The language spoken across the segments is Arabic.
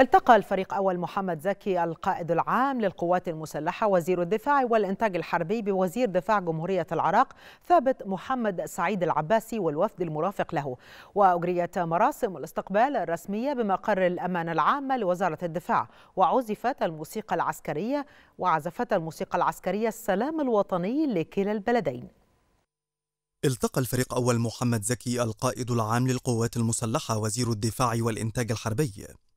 التقى الفريق أول محمد زكي القائد العام للقوات المسلحة وزير الدفاع والإنتاج الحربي بوزير دفاع جمهورية العراق ثابت محمد سعيد العباسي والوفد المرافق له وأجريت مراسم الاستقبال الرسمية بمقر الأمانة العامة لوزارة الدفاع وعزفت الموسيقى العسكرية وعزفت الموسيقى العسكرية السلام الوطني لكلا البلدين التقى الفريق أول محمد زكي القائد العام للقوات المسلحة وزير الدفاع والإنتاج الحربي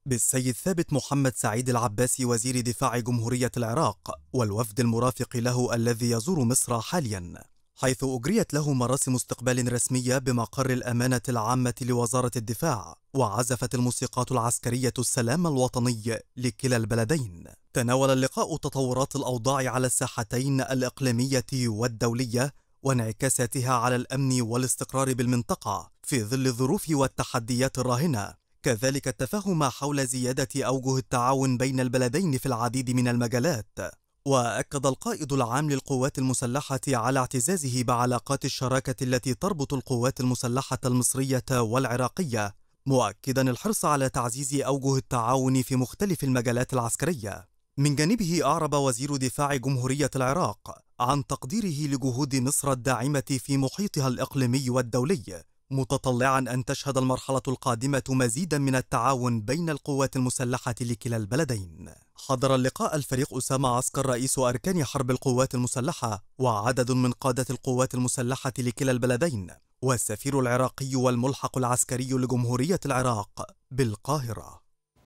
بالسيد ثابت محمد سعيد العباسي وزير دفاع جمهورية العراق والوفد المرافق له الذي يزور مصر حاليا حيث أجريت له مراسم استقبال رسمية بمقر الأمانة العامة لوزارة الدفاع وعزفت الموسيقات العسكرية السلام الوطني لكلا البلدين تناول اللقاء تطورات الأوضاع على الساحتين الإقليمية والدولية وانعكاساتها على الأمن والاستقرار بالمنطقة في ظل الظروف والتحديات الراهنة كذلك التفاهم حول زيادة أوجه التعاون بين البلدين في العديد من المجالات وأكد القائد العام للقوات المسلحة على اعتزازه بعلاقات الشراكة التي تربط القوات المسلحة المصرية والعراقية مؤكدا الحرص على تعزيز أوجه التعاون في مختلف المجالات العسكرية من جانبه أعرب وزير دفاع جمهورية العراق عن تقديره لجهود مصر الداعمة في محيطها الإقليمي والدولي متطلعا أن تشهد المرحلة القادمة مزيدا من التعاون بين القوات المسلحة لكلا البلدين حضر اللقاء الفريق أسامة عسكر رئيس أركان حرب القوات المسلحة وعدد من قادة القوات المسلحة لكلا البلدين والسفير العراقي والملحق العسكري لجمهورية العراق بالقاهرة